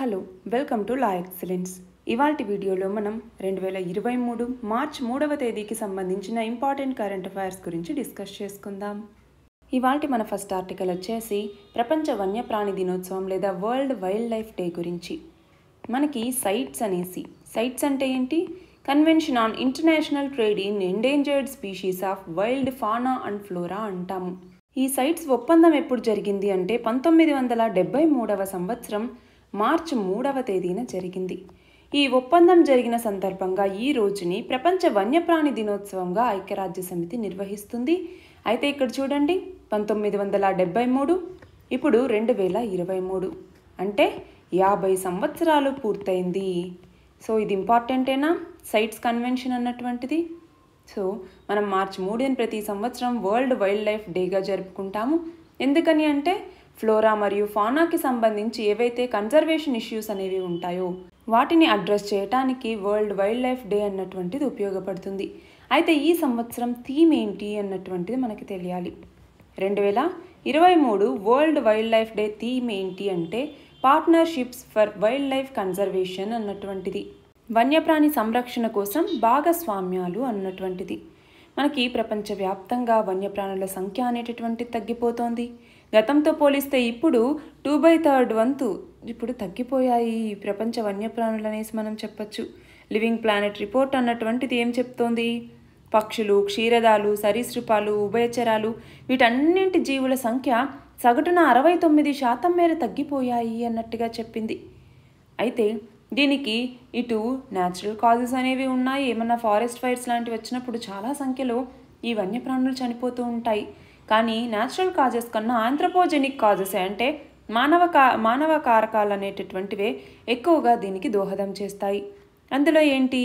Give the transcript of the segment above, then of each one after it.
hello welcome to La Excellence ఇవాల్టి వీడియోలో మనం రెండు వేల ఇరవై మూడు మార్చ్ మూడవ తేదీకి సంబంధించిన ఇంపార్టెంట్ కరెంట్ అఫైర్స్ గురించి డిస్కస్ చేసుకుందాం ఇవాల్టి మన ఫస్ట్ ఆర్టికల్ వచ్చేసి ప్రపంచ వన్యప్రాణి దినోత్సవం లేదా వరల్డ్ వైల్డ్ లైఫ్ డే గురించి మనకి సైట్స్ అనేసి సైట్స్ అంటే ఏంటి convention on international trade in endangered species of wild fauna and flora అంటాము ఈ సైట్స్ ఒప్పందం ఎప్పుడు జరిగింది అంటే పంతొమ్మిది వందల డెబ్బై మూడవ సంవత్సరం మార్చి మూడవ తేదీన జరిగింది ఈ ఒప్పందం జరిగిన సందర్భంగా ఈ రోజుని ప్రపంచ వన్యప్రాణి దినోత్సవంగా ఐక్యరాజ్య సమితి నిర్వహిస్తుంది అయితే ఇక్కడ చూడండి పంతొమ్మిది వందల డెబ్బై మూడు ఇప్పుడు రెండు వేల ఇరవై మూడు అంటే యాభై సంవత్సరాలు పూర్తయింది సో ఇది ఇంపార్టెంటేనా సైట్స్ కన్వెన్షన్ అన్నటువంటిది సో మనం మార్చి మూడుని ప్రతి సంవత్సరం వరల్డ్ వైల్డ్ లైఫ్ డేగా జరుపుకుంటాము ఎందుకని అంటే ఫ్లోరా మరియు ఫానాకి సంబంధించి ఏవైతే కన్జర్వేషన్ ఇష్యూస్ అనేవి ఉంటాయో వాటిని అడ్రస్ చేయటానికి వరల్డ్ వైల్డ్ లైఫ్ డే అన్నటువంటిది ఉపయోగపడుతుంది అయితే ఈ సంవత్సరం థీమ్ ఏంటి అన్నటువంటిది మనకి తెలియాలి రెండు వేల ఇరవై మూడు world wildlife day theme ఏంటి అంటే partnerships for wildlife conservation అన్నటువంటిది వన్యప్రాణి సంరక్షణ కోసం భాగస్వామ్యాలు అన్నటువంటిది మనకి ప్రపంచవ్యాప్తంగా వన్యప్రాణుల సంఖ్య అనేటటువంటిది తగ్గిపోతోంది గతంతో పోలిస్తే ఇప్పుడు టూ బై థర్డ్ వంతు ఇప్పుడు తగ్గిపోయాయి ఈ ప్రపంచ వన్యప్రాణులు అనేసి మనం చెప్పచ్చు లివింగ్ ప్లానెట్ రిపోర్ట్ అన్నటువంటిది ఏం చెప్తోంది పక్షులు క్షీరదాలు సరీసృపాలు ఉభయచరాలు వీటన్నింటి జీవుల సంఖ్య సగటున అరవై తొమ్మిది శాతం మేర తగ్గిపోయాయి అన్నట్టుగా చెప్పింది అయితే దీనికి ఇటు న్యాచురల్ కాజెస్ అనేవి ఉన్నాయి ఏమన్నా ఫారెస్ట్ ఫైర్స్ లాంటివి వచ్చినప్పుడు చాలా సంఖ్యలో ఈ వన్యప్రాణులు చనిపోతూ ఉంటాయి కానీ న్యాచురల్ కాజెస్ కన్నా ఆంథ్రపోజెనిక్ కాజెస్ అంటే మానవ కా మానవ కారకాలు అనేటటువంటివే ఎక్కువగా దీనికి దోహదం చేస్తాయి అందులో ఏంటి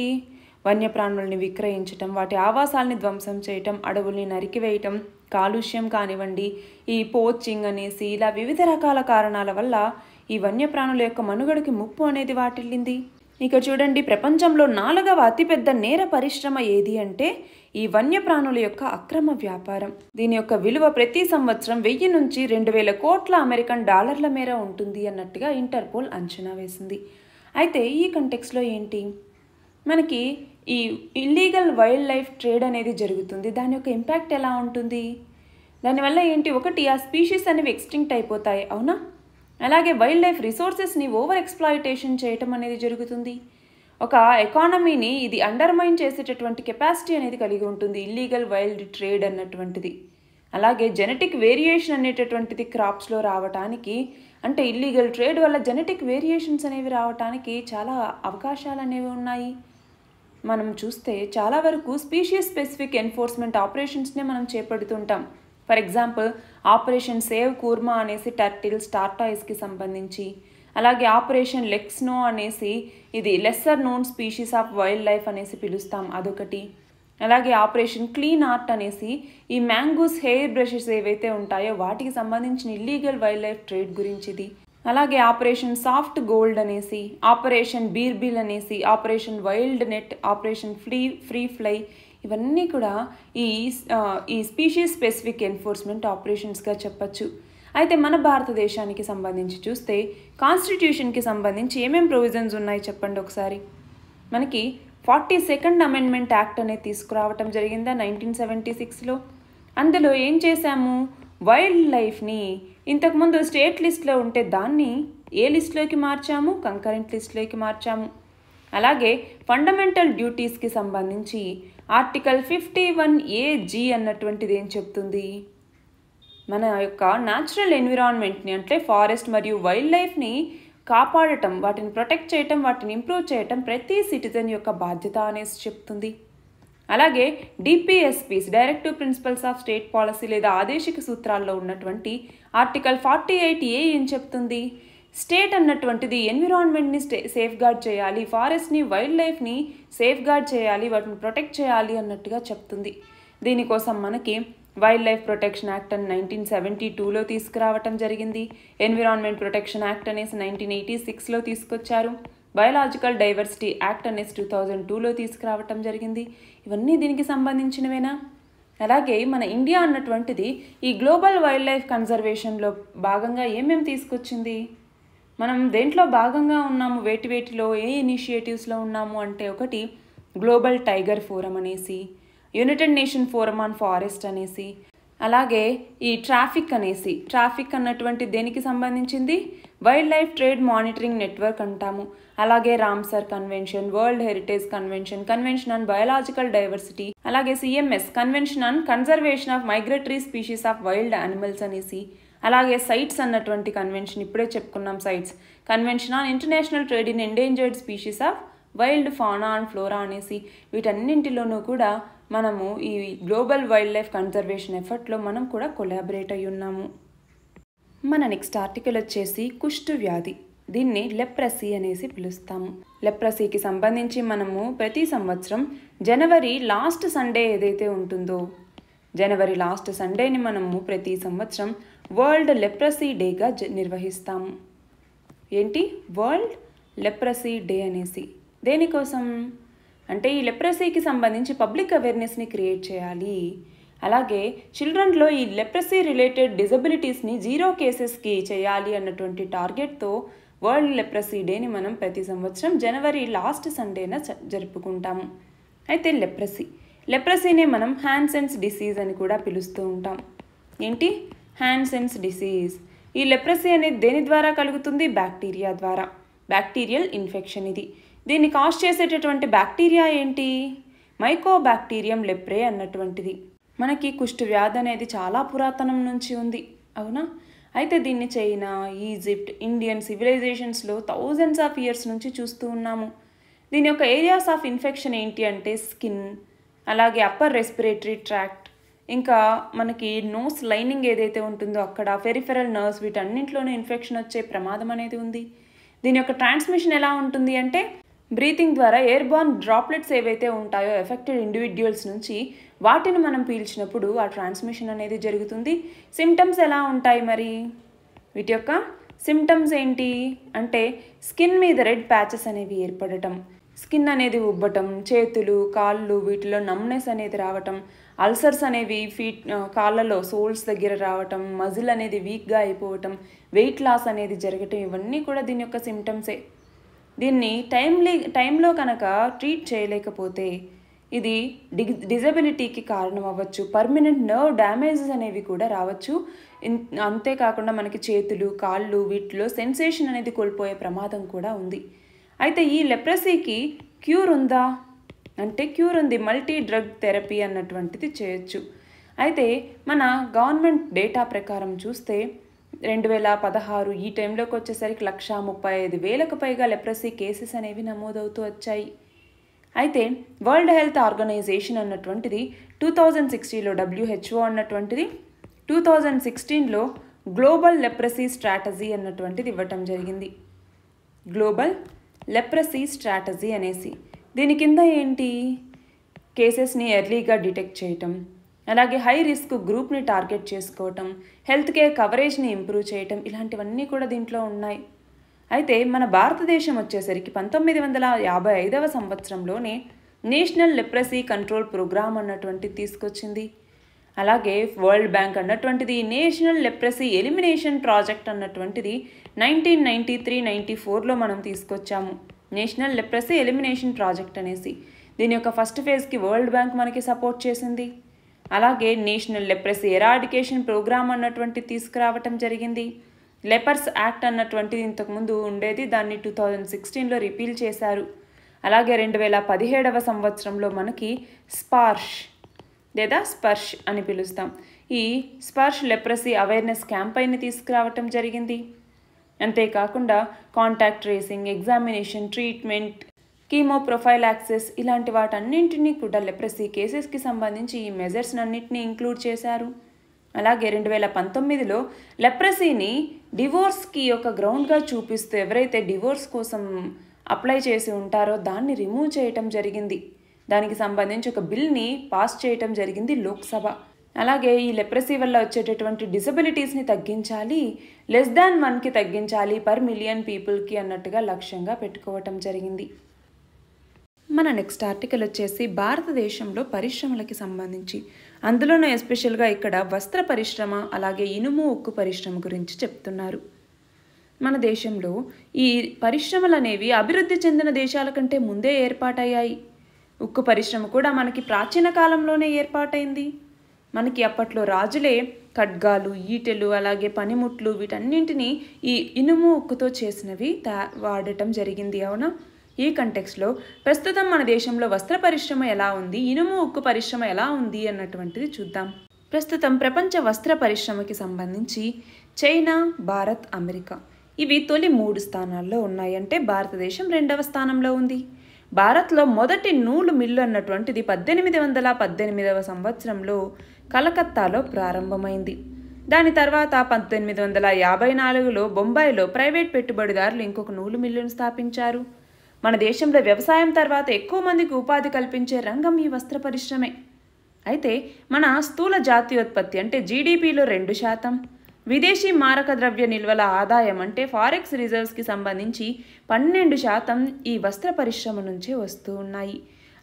వన్యప్రాణుల్ని విక్రయించటం వాటి ఆవాసాలని ధ్వంసం చేయటం అడవుల్ని నరికివేయటం కాలుష్యం కానివ్వండి ఈ పోచింగ్ అనేసి ఇలా వివిధ రకాల కారణాల వల్ల ఈ వన్యప్రాణుల యొక్క మనుగడకి ముప్పు అనేది వాటిల్లింది ఇక చూడండి ప్రపంచంలో నాలుగవ అతిపెద్ద నేర పరిశ్రమ ఏది అంటే ఈ వన్యప్రాణుల యొక్క అక్రమ వ్యాపారం దీని యొక్క విలువ ప్రతి సంవత్సరం వెయ్యి నుంచి రెండు వేల కోట్ల అమెరికన్ డాలర్ల మేర ఉంటుంది అన్నట్టుగా ఇంటర్పోల్ అంచనా వేసింది అయితే ఈ కంటెక్స్లో ఏంటి మనకి ఈ ఇల్లీగల్ వైల్డ్ లైఫ్ ట్రేడ్ అనేది జరుగుతుంది దాని యొక్క ఇంపాక్ట్ ఎలా ఉంటుంది దానివల్ల ఏంటి ఒకటి ఆ స్పీషీస్ అనేవి ఎక్స్టింక్ట్ అయిపోతాయి అవునా అలాగే వైల్డ్ లైఫ్ రిసోర్సెస్ని ఓవర్ ఎక్స్ప్లాయిటేషన్ చేయటం అనేది జరుగుతుంది ఒక ఎకానమీని ఇది అండర్మైన్ చేసేటటువంటి కెపాసిటీ అనేది కలిగి ఉంటుంది ఇల్లీగల్ వైల్డ్ ట్రేడ్ అన్నటువంటిది అలాగే జెనెటిక్ వేరియేషన్ అనేటటువంటిది క్రాప్స్లో రావటానికి అంటే ఇల్లీగల్ ట్రేడ్ వల్ల జెనెటిక్ వేరియేషన్స్ అనేవి రావటానికి చాలా అవకాశాలు అనేవి ఉన్నాయి మనం చూస్తే చాలా వరకు స్పీషియస్ స్పెసిఫిక్ ఎన్ఫోర్స్మెంట్ ఆపరేషన్స్నే మనం చేపడుతుంటాం for example operation save Kurma అనేసి టర్టిల్ స్టార్టాయిస్కి సంబంధించి అలాగే ఆపరేషన్ లెక్స్నో అనేసి ఇది lesser known species of wildlife అనేసి పిలుస్తాం అదొకటి అలాగే ఆపరేషన్ క్లీన్ ఆర్ట్ అనేసి ఈ మ్యాంగోస్ హెయిర్ బ్రషెస్ ఏవైతే ఉంటాయో వాటికి సంబంధించిన ఇల్లీగల్ వైల్డ్ లైఫ్ ట్రేడ్ గురించిది అలాగే ఆపరేషన్ సాఫ్ట్ గోల్డ్ అనేసి ఆపరేషన్ బీర్బిల్ అనేసి operation wild net operation free free fly ఇవన్నీ కూడా ఈ ఈ స్పీషీస్ స్పెసిఫిక్ ఎన్ఫోర్స్మెంట్ ఆపరేషన్స్గా చెప్పచ్చు అయితే మన భారతదేశానికి సంబంధించి చూస్తే కాన్స్టిట్యూషన్కి సంబంధించి ఏమేమి ప్రొవిజన్స్ ఉన్నాయి చెప్పండి ఒకసారి మనకి ఫార్టీ సెకండ్ అమెండ్మెంట్ యాక్ట్ అనేది తీసుకురావటం జరిగిందా నైన్టీన్ సెవెంటీ సిక్స్లో అందులో ఏం చేశాము వైల్డ్ లైఫ్ని ఇంతకుముందు స్టేట్ లిస్ట్లో ఉంటే దాన్ని ఏ లిస్ట్లోకి మార్చాము కంకరెంట్ లిస్ట్లోకి మార్చాము అలాగే ఫండమెంటల్ డ్యూటీస్కి సంబంధించి article fifty one A G అన్నటువంటిది ఏం చెప్తుంది మన యొక్క న్యాచురల్ ఎన్విరాన్మెంట్ని అంటే ఫారెస్ట్ మరియు వైల్డ్ లైఫ్ని కాపాడటం వాటిని ప్రొటెక్ట్ చేయటం వాటిని ఇంప్రూవ్ చేయటం ప్రతి సిటిజన్ యొక్క బాధ్యత అనేసి చెప్తుంది అలాగే DPSPs directive principles of state policy లేదా ఆదేశిక సూత్రాల్లో ఉన్నటువంటి ఆర్టికల్ ఫార్టీ ఎయిట్ ఏ ఏం చెప్తుంది స్టేట్ అన్నటువంటిది ఎన్విరాన్మెంట్ని స్టే సేఫ్ గార్డ్ చేయాలి ఫారెస్ట్ని వైల్డ్ లైఫ్ని సేఫ్ గార్డ్ చేయాలి వాటిని ప్రొటెక్ట్ చేయాలి అన్నట్టుగా చెప్తుంది దీనికోసం మనకి వైల్డ్ లైఫ్ ప్రొటెక్షన్ యాక్ట్ అని నైన్టీన్ సెవెంటీ టూలో తీసుకురావటం జరిగింది ఎన్విరాన్మెంట్ ప్రొటెక్షన్ యాక్ట్ అనేసి నైన్టీన్ ఎయిటీ సిక్స్లో తీసుకొచ్చారు బయలాజికల్ డైవర్సిటీ యాక్ట్ అనేసి టూ థౌజండ్ టూలో తీసుకురావటం జరిగింది ఇవన్నీ దీనికి సంబంధించినవేనా అలాగే మన ఇండియా అన్నటువంటిది ఈ గ్లోబల్ వైల్డ్ లైఫ్ కన్జర్వేషన్లో భాగంగా ఏమేమి తీసుకొచ్చింది మనం దేంట్లో భాగంగా ఉన్నాము వేటి వేటిలో ఏ ఇనిషియేటివ్స్లో ఉన్నాము అంటే ఒకటి గ్లోబల్ టైగర్ ఫోరం అనేసి United Nation forum on forest అనేసి అలాగే ఈ ట్రాఫిక్ అనేసి ట్రాఫిక్ అన్నటువంటి దేనికి సంబంధించింది wildlife trade monitoring network అంటాము అలాగే Ramsar convention world heritage convention convention on biological diversity అలాగే CMS convention on conservation of migratory species of wild animals అనేసి అలాగే సైట్స్ అన్నటువంటి కన్వెన్షన్ ఇప్పుడే చెప్పుకున్నాం CITES convention on international trade in endangered species of wild fauna and flora అనేసి వీటన్నింటిలోనూ కూడా మనము ఈ గ్లోబల్ వైల్డ్ లైఫ్ కన్జర్వేషన్ ఎఫర్ట్లో మనం కూడా కొలాబరేట్ అయి ఉన్నాము మన నెక్స్ట్ ఆర్టికల్ వచ్చేసి కుష్టు వ్యాధి దీన్ని లెప్రసీ అనేసి పిలుస్తాము లెప్రసీకి సంబంధించి మనము ప్రతి సంవత్సరం జనవరి లాస్ట్ సండే ఏదైతే ఉంటుందో జనవరి లాస్ట్ సండేని మనము ప్రతి సంవత్సరం వరల్డ్ లెప్రసీ డేగా నిర్వహిస్తాం ఏంటి వరల్డ్ లెప్రసీ డే అనేసి దేనికోసం అంటే ఈ లెప్రసీకి సంబంధించి పబ్లిక్ అవేర్నెస్ని క్రియేట్ చేయాలి అలాగే చిల్డ్రన్లో ఈ లెప్రసీ రిలేటెడ్ డిజబిలిటీస్ని జీరో కేసెస్కి చేయాలి అన్నటువంటి టార్గెట్తో వరల్డ్ లెప్రసీ డేని మనం ప్రతి సంవత్సరం జనవరి లాస్ట్ సండేన జరుపుకుంటాము అయితే లెప్రసీ లెప్రసీనే మనం హ్యాండ్సెన్స్ డిసీజ్ అని కూడా పిలుస్తూ ఉంటాం ఏంటి హ్యాండ్సెన్స్ డిసీజ్ ఈ లెప్రసీ అనేది దేని ద్వారా కలుగుతుంది బ్యాక్టీరియా ద్వారా బ్యాక్టీరియల్ ఇన్ఫెక్షన్ ఇది దీన్ని కాజ్ చేసేటటువంటి బ్యాక్టీరియా ఏంటి మైకో బ్యాక్టీరియం లెప్రే అన్నటువంటిది మనకి కుష్టు వ్యాధి అనేది చాలా పురాతనం నుంచి ఉంది అవునా అయితే దీన్ని చైనా ఈజిప్ట్ ఇండియన్ సివిలైజేషన్స్లో థౌజండ్స్ ఆఫ్ ఇయర్స్ నుంచి చూస్తూ ఉన్నాము దీని యొక్క ఏరియాస్ ఆఫ్ ఇన్ఫెక్షన్ ఏంటి అంటే స్కిన్ అలాగే అప్పర్ రెస్పిరేటరీ ట్రాక్ట్ ఇంకా మనకి నోస్ లైనింగ్ ఏదైతే ఉంటుందో అక్కడ పెరిఫెరల్ నర్వ్స్ వీటన్నింటిలోనే ఇన్ఫెక్షన్ వచ్చే ప్రమాదం అనేది ఉంది దీని యొక్క ట్రాన్స్మిషన్ ఎలా ఉంటుంది అంటే బ్రీతింగ్ ద్వారా ఎయిర్బోర్న్ డ్రాప్లెట్స్ ఏవైతే ఉంటాయో ఎఫెక్టెడ్ ఇండివిజువల్స్ నుంచి వాటిని మనం పీల్చినప్పుడు ఆ ట్రాన్స్మిషన్ అనేది జరుగుతుంది సిమ్టమ్స్ ఎలా ఉంటాయి మరి వీటి యొక్క సిమ్టమ్స్ ఏంటి అంటే స్కిన్ మీద రెడ్ ప్యాచెస్ అనేవి ఏర్పడటం స్కిన్ అనేది ఉబ్బటం చేతులు కాళ్ళు వీటిలో నమ్నెస్ అనేది రావటం అల్సర్స్ అనేవి ఫీట్ కాళ్ళలో సోల్స్ దగ్గర రావటం మజిల్ అనేది వీక్గా అయిపోవటం వెయిట్ లాస్ అనేది జరగటం ఇవన్నీ కూడా దీని యొక్క సిమ్టమ్సే దీన్ని టైంలీ టైంలో కనుక ట్రీట్ చేయలేకపోతే ఇది డి డిజబిలిటీకి కారణం అవ్వచ్చు పర్మనెంట్ నర్వ్ డ్యామేజెస్ అనేవి కూడా రావచ్చు అంతేకాకుండా మనకి చేతులు కాళ్ళు వీటిలో సెన్సేషన్ అనేది కోల్పోయే ప్రమాదం కూడా ఉంది అయితే ఈ లెప్రసీకి క్యూర్ ఉందా అంటే క్యూర్ ఉంది మల్టీ డ్రగ్ థెరపీ అన్నటువంటిది చేయొచ్చు అయితే మన గవర్నమెంట్ డేటా ప్రకారం చూస్తే రెండు వేల పదహారు ఈ టైంలోకి వచ్చేసరికి లక్ష ముప్పై ఐదు వేలకు పైగా లెప్రసీ కేసెస్ అనేవి నమోదవుతూ వచ్చాయి అయితే వరల్డ్ హెల్త్ ఆర్గనైజేషన్ అన్నటువంటిది టూ థౌజండ్ సిక్స్టీలో డబ్ల్యూహెచ్ఓ అన్నటువంటిది టూ థౌజండ్ సిక్స్టీన్లో గ్లోబల్ లెప్రసీ స్ట్రాటజీ అన్నటువంటిది ఇవ్వటం జరిగింది గ్లోబల్ లెప్రసీ స్ట్రాటజీ అనేసి దీని కింద ఏంటి కేసెస్ని ఎర్లీగా డిటెక్ట్ చేయటం అలాగే హై రిస్క్ గ్రూప్ని టార్గెట్ చేసుకోవటం హెల్త్ కేర్ కవరేజ్ని ఇంప్రూవ్ చేయటం ఇలాంటివన్నీ కూడా దీంట్లో ఉన్నాయి అయితే మన భారతదేశం వచ్చేసరికి పంతొమ్మిది వందల యాభై ఐదవ సంవత్సరంలోనే నేషనల్ లిప్రసీ కంట్రోల్ ప్రోగ్రామ్ అన్నటువంటిది తీసుకొచ్చింది అలాగే వరల్డ్ బ్యాంక్ అన్నటువంటిది నేషనల్ లిప్రసీ ఎలిమినేషన్ ప్రాజెక్ట్ అన్నటువంటిది నైన్టీన్ నైంటీ త్రీ నైంటీ ఫోర్లో మనం తీసుకొచ్చాము నేషనల్ లెప్రసీ ఎలిమినేషన్ ప్రాజెక్ట్ అనేసి దీని యొక్క ఫస్ట్ ఫేజ్కి వరల్డ్ బ్యాంక్ మనకి సపోర్ట్ చేసింది అలాగే నేషనల్ లెప్రసీ ఎరాడికేషన్ ప్రోగ్రామ్ అన్నటువంటి తీసుకురావటం జరిగింది లెపర్స్ యాక్ట్ అన్నటువంటిది ఇంతకుముందు ఉండేది దాన్ని టూ థౌజండ్ సిక్స్టీన్లో రిపీల్ చేశారు అలాగే రెండు వేల పదిహేడవ సంవత్సరంలో మనకి స్పార్ష్ లేదా స్పర్ష్ అని పిలుస్తాం ఈ స్పర్ష్ లెప్రసీ అవేర్నెస్ క్యాంపైన్ని తీసుకురావటం జరిగింది అంతేకాకుండా contact tracing examination treatment chemo profile access ఇలాంటి వాటన్నింటినీ కూడా లెప్రసీ కేసెస్కి సంబంధించి ఈ మెజర్స్ అన్నింటినీ ఇంక్లూడ్ చేశారు అలాగే రెండు వేల పంతొమ్మిదిలో లెప్రసీని డివోర్స్కి ఒక గ్రౌండ్గా చూపిస్తూ ఎవరైతే డివోర్స్ కోసం అప్లై చేసి ఉంటారో దాన్ని రిమూవ్ చేయటం జరిగింది దానికి సంబంధించి ఒక బిల్ని పాస్ చేయటం జరిగింది లోక్సభ అలాగే ఈ లెప్రసీ వల్ల వచ్చేటటువంటి డిసబిలిటీస్ని తగ్గించాలి లెస్ దాన్ వన్కి తగ్గించాలి పర్ మిలియన్ పీపుల్కి అన్నట్టుగా లక్ష్యంగా పెట్టుకోవటం జరిగింది మన నెక్స్ట్ ఆర్టికల్ వచ్చేసి భారతదేశంలో పరిశ్రమలకి సంబంధించి అందులోనూ ఎస్పెషల్గా ఇక్కడ వస్త్ర పరిశ్రమ అలాగే ఇనుము ఉక్కు పరిశ్రమ గురించి చెప్తున్నారు మన దేశంలో ఈ పరిశ్రమలు అనేవి అభివృద్ధి చెందిన దేశాల కంటే ముందే ఏర్పాటయ్యాయి ఉక్కు పరిశ్రమ కూడా మనకి ప్రాచీన కాలంలోనే ఏర్పాటైంది మనకి అప్పట్లో రాజులే ఖడ్గాలు ఈటెలు అలాగే పనిముట్లు వీటన్నింటినీ ఈ ఇనుము ఉక్కుతో చేసినవి తా వాడటం జరిగింది అవునా ఈ కంటెక్స్లో ప్రస్తుతం మన దేశంలో వస్త్ర పరిశ్రమ ఎలా ఉంది ఇనుము ఉక్కు పరిశ్రమ ఎలా ఉంది అన్నటువంటిది చూద్దాం ప్రస్తుతం ప్రపంచ వస్త్ర పరిశ్రమకి సంబంధించి చైనా భారత్ అమెరికా ఇవి తొలి మూడు స్థానాల్లో ఉన్నాయంటే భారతదేశం రెండవ స్థానంలో ఉంది భారత్లో మొదటి నూలు మిల్లు అన్నటువంటిది పద్దెనిమిది వందల పద్దెనిమిదవ సంవత్సరంలో కలకత్తాలో ప్రారంభమైంది దాని తర్వాత పంతొమ్మిది వందల యాభై నాలుగులో బొంబాయిలో ప్రైవేట్ పెట్టుబడిదారులు ఇంకొక నూలు మిల్లును స్థాపించారు మన దేశంలో వ్యవసాయం తర్వాత ఎక్కువ మందికి ఉపాధి కల్పించే రంగం ఈ వస్త్ర పరిశ్రమే అయితే మన స్థూల జాతీయోత్పత్తి అంటే జీడిపిలో రెండు శాతం విదేశీ మారక ద్రవ్య నిల్వల ఆదాయం అంటే ఫారెక్స్ రిజర్వ్స్కి సంబంధించి పన్నెండు శాతం ఈ వస్త్ర పరిశ్రమ నుంచే వస్తూ ఉన్నాయి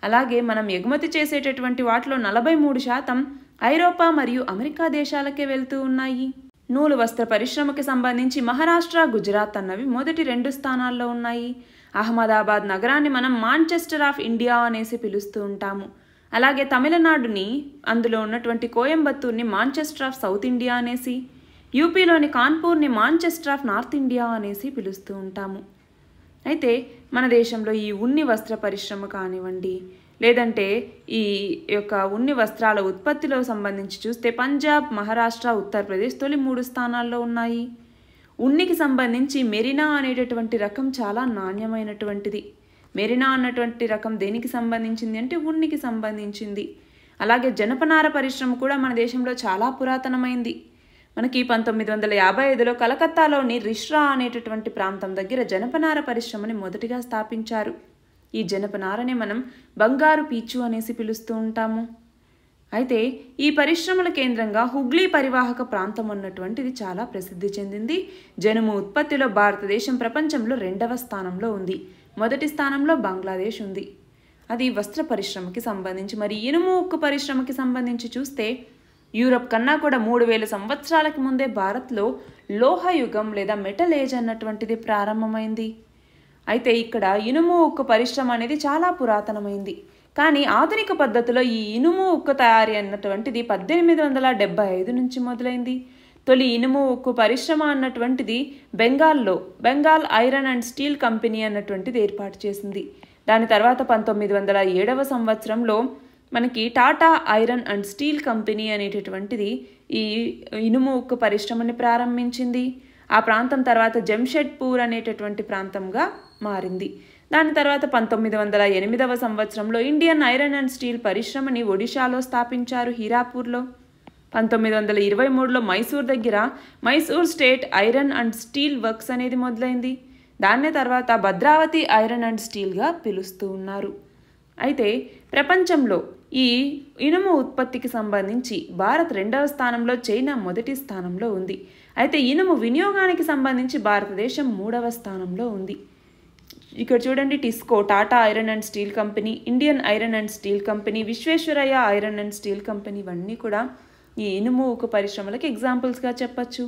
అలాగే మనం ఎగుమతి చేసేటటువంటి వాటిలో నలభై మూడు శాతం ఐరోపా మరియు అమెరికా దేశాలకే వెళ్తూ ఉన్నాయి నూలు వస్త్ర పరిశ్రమకి సంబంధించి మహారాష్ట్ర గుజరాత్ అన్నవి మొదటి రెండు స్థానాల్లో ఉన్నాయి అహ్మదాబాద్ నగరాన్ని మనం మాంచెస్టర్ ఆఫ్ ఇండియా అనేసి పిలుస్తూ ఉంటాము అలాగే తమిళనాడుని అందులో ఉన్నటువంటి కోయంబత్తూర్ని మాంచెస్టర్ ఆఫ్ సౌత్ ఇండియా అనేసి యూపీలోని కాన్పూర్ని మాంచెస్టర్ ఆఫ్ నార్త్ ఇండియా అనేసి పిలుస్తూ ఉంటాము అయితే మన దేశంలో ఈ ఉన్ని వస్త్ర పరిశ్రమ కానివ్వండి లేదంటే ఈ యొక్క ఉన్ని వస్త్రాల ఉత్పత్తిలో సంబంధించి చూస్తే పంజాబ్ మహారాష్ట్ర ఉత్తరప్రదేశ్ తొలి మూడు స్థానాల్లో ఉన్నాయి ఉన్నికి సంబంధించి మెరినా అనేటటువంటి రకం చాలా నాణ్యమైనటువంటిది మెరినా అన్నటువంటి రకం దేనికి సంబంధించింది అంటే ఉన్నికి సంబంధించింది అలాగే జనపనార పరిశ్రమ కూడా మన దేశంలో చాలా పురాతనమైంది మనకి పంతొమ్మిది వందల యాభై ఐదులో కలకత్తాలోని రిష్రా అనేటటువంటి ప్రాంతం దగ్గర జనపనార పరిశ్రమని మొదటిగా స్థాపించారు ఈ జనపనారనే మనం బంగారు పీచు అనేసి పిలుస్తూ ఉంటాము అయితే ఈ పరిశ్రమల కేంద్రంగా హుగ్లీ పరివాహక ప్రాంతం ఉన్నటువంటిది చాలా ప్రసిద్ధి చెందింది జనుము ఉత్పత్తిలో భారతదేశం ప్రపంచంలో రెండవ స్థానంలో ఉంది మొదటి స్థానంలో బంగ్లాదేశ్ ఉంది అది వస్త్ర పరిశ్రమకి సంబంధించి మరి ఇనుము ఉక్కు పరిశ్రమకి సంబంధించి చూస్తే యూరప్ కన్నా కూడా మూడు వేల సంవత్సరాలకి ముందే భారత్లో లోహయుగం లేదా మెటల్ ఏజ్ అన్నటువంటిది ప్రారంభమైంది అయితే ఇక్కడ ఇనుము ఉక్కు పరిశ్రమ అనేది చాలా పురాతనమైంది కానీ ఆధునిక పద్ధతిలో ఈ ఇనుము ఉక్కు తయారీ అన్నటువంటిది పద్దెనిమిది వందల డెబ్బై ఐదు నుంచి మొదలైంది తొలి ఇనుము ఉక్కు పరిశ్రమ అన్నటువంటిది బెంగాల్లో Bengal iron and steel company అన్నటువంటిది ఏర్పాటు చేసింది దాని తర్వాత పంతొమ్మిది వందల ఏడవ సంవత్సరంలో మనకి Tata iron and steel company అనేటటువంటిది ఈ ఇనుము ఉక్కు పరిశ్రమని ప్రారంభించింది ఆ ప్రాంతం తర్వాత జంషెడ్పూర్ అనేటటువంటి ప్రాంతంగా మారింది దాని తర్వాత పంతొమ్మిది వందల ఎనిమిదవ సంవత్సరంలో ఇండియన్ ఐరన్ అండ్ స్టీల్ పరిశ్రమని ఒడిశాలో స్థాపించారు హీరాపూర్లో పంతొమ్మిది వందల ఇరవై మూడులో మైసూర్ దగ్గర Mysore state iron and steel works అనేది మొదలైంది దాని తర్వాత భద్రావతి ఐరన్ అండ్ స్టీల్గా పిలుస్తూ ఉన్నారు అయితే ప్రపంచంలో ఈ ఇనుము ఉత్పత్తికి సంబంధించి భారత్ రెండవ స్థానంలో చైనా మొదటి స్థానంలో ఉంది అయితే ఇనుము వినియోగానికి సంబంధించి భారతదేశం మూడవ స్థానంలో ఉంది ఇక్కడ చూడండి TISCO Tata iron and steel company Indian iron and steel company Visvesvaraya iron and steel company ఇవన్నీ కూడా ఈ ఇనుము ఒక పరిశ్రమలకు ఎగ్జాంపుల్స్గా చెప్పచ్చు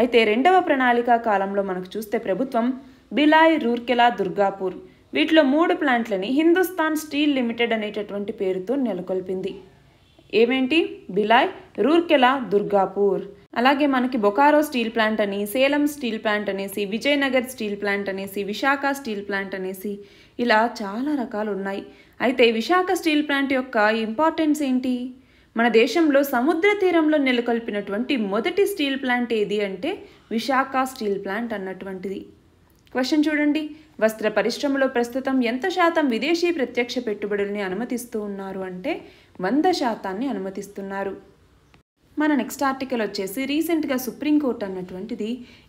అయితే రెండవ ప్రణాళిక కాలంలో మనకు చూస్తే ప్రభుత్వం బిలాయ్ రూర్కెలా దుర్గాపూర్ వీటిలో మూడు ప్లాంట్లని హిందుస్థాన్ స్టీల్ లిమిటెడ్ అనేటటువంటి పేరుతో నెలకొల్పింది ఏమేంటి బిలాయ్ రూర్కెలా దుర్గాపూర్ అలాగే మనకి బొకారో స్టీల్ ప్లాంట్ అని సేలం స్టీల్ ప్లాంట్ అనేసి విజయనగర్ స్టీల్ ప్లాంట్ అనేసి విశాఖ స్టీల్ ప్లాంట్ అనేసి ఇలా చాలా రకాలు ఉన్నాయి అయితే విశాఖ స్టీల్ ప్లాంట్ యొక్క ఇంపార్టెన్స్ ఏంటి మన దేశంలో సముద్ర తీరంలో నెలకొల్పినటువంటి మొదటి స్టీల్ ప్లాంట్ ఏది అంటే విశాఖ స్టీల్ ప్లాంట్ అన్నటువంటిది క్వశ్చన్ చూడండి వస్త్ర పరిశ్రమలో ప్రస్తుతం ఎంత శాతం విదేశీ ప్రత్యక్ష పెట్టుబడుల్ని అనుమతిస్తూ ఉన్నారు అంటే వంద శాతాన్ని అనుమతిస్తున్నారు మన నెక్స్ట్ ఆర్టికల్ వచ్చేసి రీసెంట్గా సుప్రీంకోర్టు అన్నటువంటిది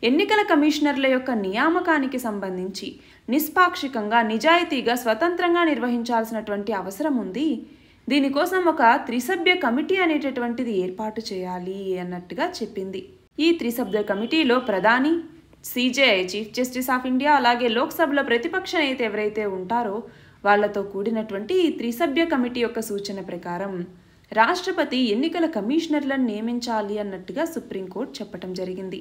ఎన్నికల కమిషనర్ల యొక్క నియామకానికి సంబంధించి నిష్పాక్షికంగా నిజాయితీగా స్వతంత్రంగా నిర్వహించాల్సినటువంటి అవసరం ఉంది దీనికోసం ఒక త్రిసభ్య కమిటీ అనేటటువంటిది ఏర్పాటు చేయాలి అన్నట్టుగా చెప్పింది ఈ త్రిసభ్య కమిటీలో ప్రధాని CJI chief justice of India అలాగే లోక్సభలో ప్రతిపక్ష నేత ఎవరైతే ఉంటారో వాళ్లతో కూడినటువంటి ఈ త్రిసభ్య కమిటీ యొక్క సూచన ప్రకారం రాష్ట్రపతి ఎన్నికల కమిషనర్లను నియమించాలి అన్నట్టుగా సుప్రీంకోర్టు చెప్పటం జరిగింది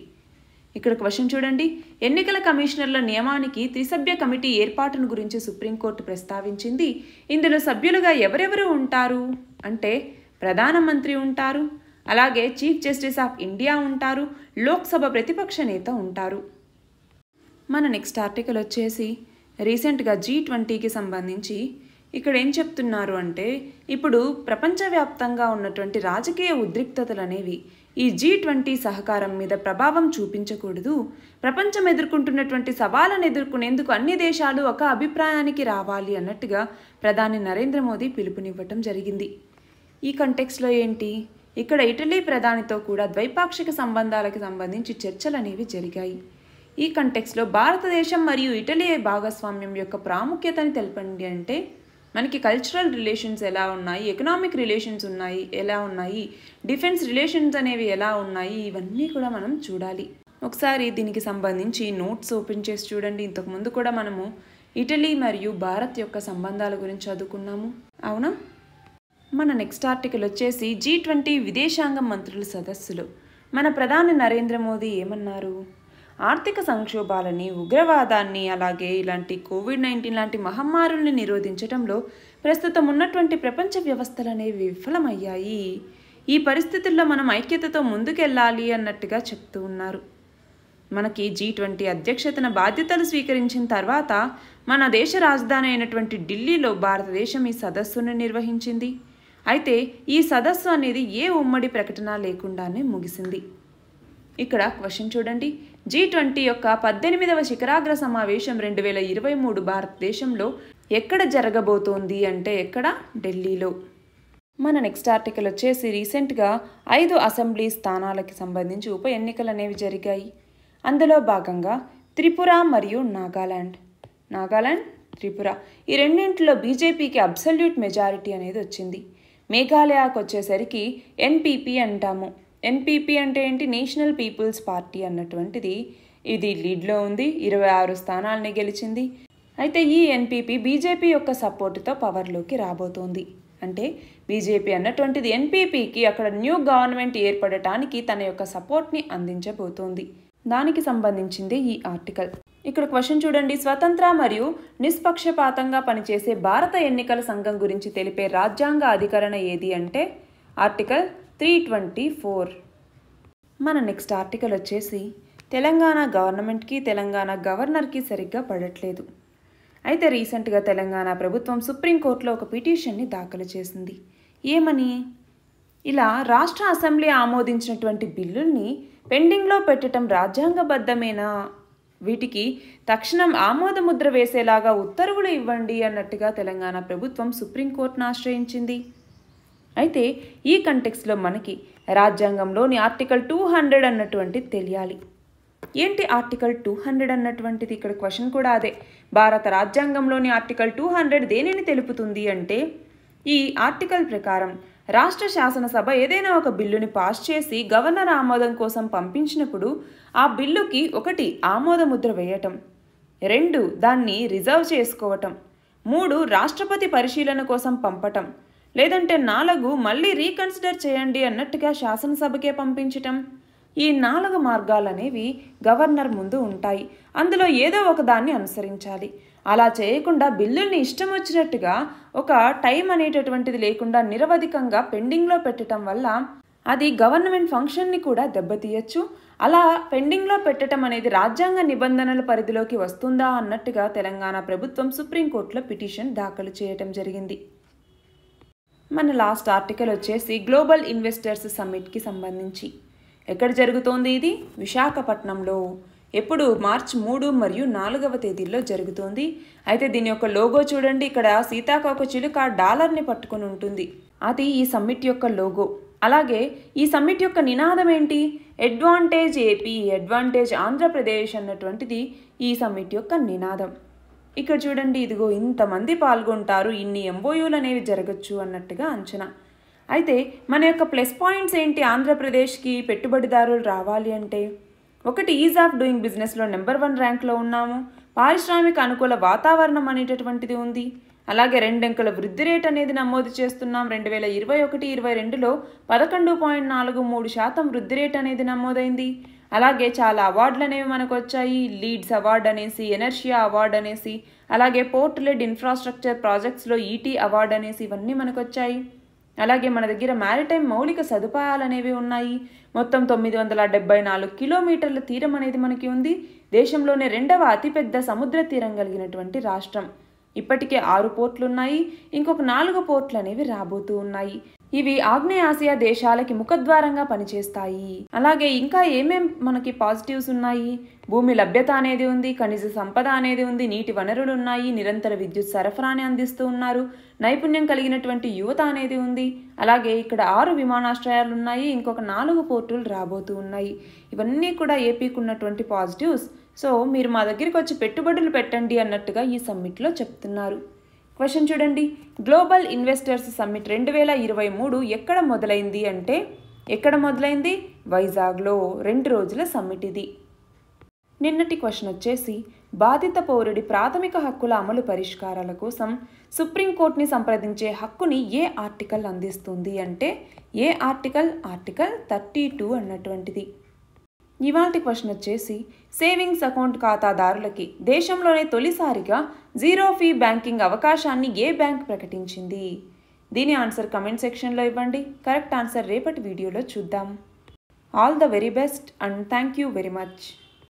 ఇక్కడ క్వశ్చన్ చూడండి ఎన్నికల కమిషనర్ల నియమానికి త్రిసభ్య కమిటీ ఏర్పాటును గురించి సుప్రీంకోర్టు ప్రస్తావించింది ఇందులో సభ్యులుగా ఎవరెవరు ఉంటారు అంటే ప్రధానమంత్రి ఉంటారు అలాగే చీఫ్ జస్టిస్ ఆఫ్ ఇండియా ఉంటారు లోక్సభ ప్రతిపక్ష నేత ఉంటారు మన నెక్స్ట్ ఆర్టికల్ వచ్చేసి రీసెంట్గా జీ ట్వంటీకి సంబంధించి ఇక్కడ ఏం చెప్తున్నారు అంటే ఇప్పుడు ప్రపంచవ్యాప్తంగా ఉన్నటువంటి రాజకీయ ఉద్రిక్తతలు అనేవి ఈ జీ ట్వంటీ సహకారం మీద ప్రభావం చూపించకూడదు ప్రపంచం ఎదుర్కొంటున్నటువంటి సవాళ్ళను ఎదుర్కొనేందుకు అన్ని దేశాలు ఒక అభిప్రాయానికి రావాలి అన్నట్టుగా ప్రధాని నరేంద్ర మోదీ పిలుపునివ్వటం జరిగింది ఈ కంటెక్స్లో ఏంటి ఇక్కడ ఇటలీ ప్రధానితో కూడా ద్వైపాక్షిక సంబంధాలకు సంబంధించి చర్చలు అనేవి జరిగాయి ఈ కంటెక్స్లో భారతదేశం మరియు ఇటలీ భాగస్వామ్యం యొక్క ప్రాముఖ్యతని తెలపండి అంటే మనకి కల్చరల్ రిలేషన్స్ ఎలా ఉన్నాయి ఎకనామిక్ రిలేషన్స్ ఉన్నాయి ఎలా ఉన్నాయి డిఫెన్స్ రిలేషన్స్ అనేవి ఎలా ఉన్నాయి ఇవన్నీ కూడా మనం చూడాలి ఒకసారి దీనికి సంబంధించి నోట్స్ ఓపెన్ చేసి చూడండి ఇంతకుముందు కూడా మనము ఇటలీ మరియు భారత్ యొక్క సంబంధాల గురించి చదువుకున్నాము అవునా మన నెక్స్ట్ ఆర్టికల్ వచ్చేసి జీ ట్వంటీ విదేశాంగ మంత్రుల సదస్సులు మన ప్రధాని నరేంద్ర మోదీ ఏమన్నారు ఆర్థిక సంక్షోభాలని ఉగ్రవాదాన్ని అలాగే ఇలాంటి కోవిడ్ నైన్టీన్ లాంటి మహమ్మారుల్ని నిరోధించడంలో ప్రస్తుతం ఉన్నటువంటి ప్రపంచ అనేవి విఫలమయ్యాయి ఈ పరిస్థితుల్లో మనం ఐక్యతతో ముందుకెళ్ళాలి అన్నట్టుగా చెప్తూ ఉన్నారు మనకి జీ ట్వంటీ అధ్యక్షతన బాధ్యతలు స్వీకరించిన తర్వాత మన దేశ రాజధాని అయినటువంటి ఢిల్లీలో భారతదేశం ఈ సదస్సును నిర్వహించింది అయితే ఈ సదస్సు అనేది ఏ ఉమ్మడి ప్రకటన లేకుండానే ముగిసింది ఇక్కడ క్వశ్చన్ చూడండి జీ ట్వంటీ యొక్క పద్దెనిమిదవ శిఖరాగ్ర సమావేశం రెండు వేల ఇరవై మూడు భారతదేశంలో ఎక్కడ జరగబోతోంది అంటే ఎక్కడ ఢిల్లీలో మన నెక్స్ట్ ఆర్టికల్ వచ్చేసి రీసెంట్గా ఐదు అసెంబ్లీ స్థానాలకు సంబంధించి ఉప ఎన్నికలు అనేవి జరిగాయి అందులో భాగంగా త్రిపుర మరియు నాగాలాండ్ నాగాలాండ్ త్రిపుర ఈ రెండింటిలో బీజేపీకి అబ్సల్యూట్ మెజారిటీ అనేది వచ్చింది మేఘాలయకు వచ్చేసరికి ఎన్పీపీ అంటాము ఎన్పీపీ అంటే ఏంటి నేషనల్ పీపుల్స్ పార్టీ అన్నటువంటిది ఇది లీడ్లో ఉంది ఇరవై ఆరు స్థానాలని గెలిచింది అయితే ఈ ఎన్పీపీ బీజేపీ యొక్క సపోర్టుతో పవర్లోకి రాబోతోంది అంటే బీజేపీ అన్నటువంటిది ఎన్పీపీకి అక్కడ న్యూ గవర్నమెంట్ ఏర్పడటానికి తన యొక్క సపోర్ట్ని అందించబోతోంది దానికి సంబంధించింది ఈ ఆర్టికల్ ఇక్కడ క్వశ్చన్ చూడండి స్వతంత్ర మరియు నిష్పక్షపాతంగా పనిచేసే భారత ఎన్నికల సంఘం గురించి తెలిపే రాజ్యాంగ అధికరణ ఏది అంటే ఆర్టికల్ త్రీ ట్వంటీ ఫోర్ మన నెక్స్ట్ ఆర్టికల్ వచ్చేసి తెలంగాణ గవర్నమెంట్కి తెలంగాణ గవర్నర్కి సరిగ్గా పడట్లేదు అయితే రీసెంట్గా తెలంగాణ ప్రభుత్వం సుప్రీంకోర్టులో ఒక పిటిషన్ని దాఖలు చేసింది ఏమని ఇలా రాష్ట్ర అసెంబ్లీ ఆమోదించినటువంటి బిల్లుల్ని పెండింగ్లో పెట్టడం రాజ్యాంగబద్ధమేనా వీటికి తక్షణం ఆమోదముద్ర వేసేలాగా ఉత్తర్వులు ఇవ్వండి అన్నట్టుగా తెలంగాణ ప్రభుత్వం సుప్రీంకోర్టును ఆశ్రయించింది అయితే ఈ కంటెక్స్లో మనకి రాజ్యాంగంలోని ఆర్టికల్ టూ హండ్రెడ్ అన్నటువంటి తెలియాలి ఏంటి ఆర్టికల్ టూ హండ్రెడ్ అన్నటువంటిది ఇక్కడ క్వశ్చన్ కూడా అదే భారత రాజ్యాంగంలోని ఆర్టికల్ టూ హండ్రెడ్ దేనిని తెలుపుతుంది అంటే ఈ ఆర్టికల్ ప్రకారం రాష్ట్ర శాసనసభ ఏదైనా ఒక బిల్లుని పాస్ చేసి గవర్నర్ ఆమోదం కోసం పంపించినప్పుడు ఆ బిల్లుకి ఒకటి ఆమోదముద్ర వేయటం రెండు దాన్ని రిజర్వ్ చేసుకోవటం మూడు రాష్ట్రపతి పరిశీలన కోసం పంపటం లేదంటే నాలుగు మళ్ళీ రీకన్సిడర్ చేయండి అన్నట్టుగా శాసనసభకే పంపించటం ఈ నాలుగు మార్గాలనేవి గవర్నర్ ముందు ఉంటాయి అందులో ఏదో ఒకదాన్ని అనుసరించాలి అలా చేయకుండా బిల్లుల్ని ఇష్టం వచ్చినట్టుగా ఒక టైం అనేటటువంటిది లేకుండా నిరవధికంగా పెండింగ్లో పెట్టడం వల్ల అది గవర్నమెంట్ ఫంక్షన్ని కూడా దెబ్బతీయచ్చు అలా పెండింగ్లో పెట్టడం అనేది రాజ్యాంగ నిబంధనల పరిధిలోకి వస్తుందా అన్నట్టుగా తెలంగాణ ప్రభుత్వం సుప్రీంకోర్టులో పిటిషన్ దాఖలు చేయటం జరిగింది మన లాస్ట్ ఆర్టికల్ వచ్చేసి గ్లోబల్ ఇన్వెస్టర్స్ సమ్మిట్కి సంబంధించి ఎక్కడ జరుగుతోంది ఇది విశాఖపట్నంలో ఎప్పుడు మార్చ్ మూడు మరియు నాలుగవ తేదీల్లో జరుగుతోంది అయితే దీని యొక్క లోగో చూడండి ఇక్కడ సీతాకోక చిలుక డాలర్ని పట్టుకుని ఉంటుంది అది ఈ సమ్మిట్ యొక్క లోగో అలాగే ఈ సమ్మిట్ యొక్క నినాదం ఏంటి అడ్వాంటేజ్ ఏపీ అడ్వాంటేజ్ ఆంధ్రప్రదేశ్ అన్నటువంటిది ఈ సమ్మిట్ యొక్క నినాదం ఇక్కడ చూడండి ఇదిగో ఇంతమంది పాల్గొంటారు ఇన్ని ఎంఓయూలు అనేవి జరగచ్చు అన్నట్టుగా అంచనా అయితే మన యొక్క ప్లస్ పాయింట్స్ ఏంటి ఆంధ్రప్రదేశ్కి పెట్టుబడిదారులు రావాలి అంటే ఒకటి ఈజ్ ఆఫ్ డూయింగ్ బిజినెస్లో నెంబర్ వన్ ర్యాంక్లో ఉన్నాము పారిశ్రామిక అనుకూల వాతావరణం అనేటటువంటిది ఉంది అలాగే రెండంకల వృద్ధి రేట్ అనేది నమోదు చేస్తున్నాం రెండు వేల ఇరవై ఒకటి ఇరవై రెండులో పదకొండు పాయింట్ నాలుగు మూడు శాతం వృద్ధి రేట్ అనేది నమోదైంది అలాగే చాలా అవార్డులు అనేవి మనకు వచ్చాయి లీడ్స్ అవార్డు అనేసి ఎనర్షియా అవార్డు అనేసి అలాగే పోర్ట్ లెడ్ ఇన్ఫ్రాస్ట్రక్చర్ ప్రాజెక్ట్స్లో ఈటీ అవార్డు అనేసి ఇవన్నీ మనకు వచ్చాయి అలాగే మన దగ్గర మ్యారిటైమ్ మౌలిక సదుపాయాలు అనేవి ఉన్నాయి మొత్తం తొమ్మిది వందల డెబ్బై నాలుగు కిలోమీటర్ల తీరం అనేది మనకి ఉంది దేశంలోనే రెండవ అతిపెద్ద సముద్ర తీరం కలిగినటువంటి రాష్ట్రం ఇప్పటికే ఆరు పోర్ట్లు ఉన్నాయి ఇంకొక నాలుగు పోర్ట్లు అనేవి రాబోతూ ఉన్నాయి ఇవి ఆగ్నేయాసియా దేశాలకి ముఖద్వారంగా పనిచేస్తాయి అలాగే ఇంకా ఏమేం మనకి పాజిటివ్స్ ఉన్నాయి భూమి లభ్యత అనేది ఉంది ఖనిజ సంపద అనేది ఉంది నీటి వనరులు ఉన్నాయి నిరంతర విద్యుత్ సరఫరాని అందిస్తూ ఉన్నారు నైపుణ్యం కలిగినటువంటి యువత అనేది ఉంది అలాగే ఇక్కడ ఆరు విమానాశ్రయాలు ఉన్నాయి ఇంకొక నాలుగు పోర్టులు రాబోతూ ఉన్నాయి ఇవన్నీ కూడా ఏపీకి ఉన్నటువంటి పాజిటివ్స్ సో మీరు మా దగ్గరికి వచ్చి పెట్టుబడులు పెట్టండి అన్నట్టుగా ఈ సమ్మిట్లో చెప్తున్నారు క్వశ్చన్ చూడండి గ్లోబల్ ఇన్వెస్టర్స్ సమ్మిట్ రెండు వేల ఇరవై మూడు ఎక్కడ మొదలైంది అంటే ఎక్కడ మొదలైంది వైజాగ్లో రెండు రోజుల సమ్మిట్ ఇది నిన్నటి క్వశ్చన్ వచ్చేసి బాధిత పౌరుడి ప్రాథమిక హక్కుల అమలు పరిష్కారాల కోసం సుప్రీంకోర్టుని సంప్రదించే హక్కుని ఏ ఆర్టికల్ అందిస్తుంది అంటే ఏ ఆర్టికల్ ఆర్టికల్ థర్టీ టూ అన్నటువంటిది ఇవాల్టి క్వశ్చన్ వచ్చేసి సేవింగ్స్ అకౌంట్ ఖాతాదారులకి దేశంలోనే తొలిసారిగా జీరో ఫీ బ్యాంకింగ్ అవకాశాన్ని ఏ బ్యాంక్ ప్రకటించింది దీని ఆన్సర్ కమెంట్ సెక్షన్లో ఇవ్వండి కరెక్ట్ ఆన్సర్ రేపటి వీడియోలో చూద్దాం all the very best and thank you very much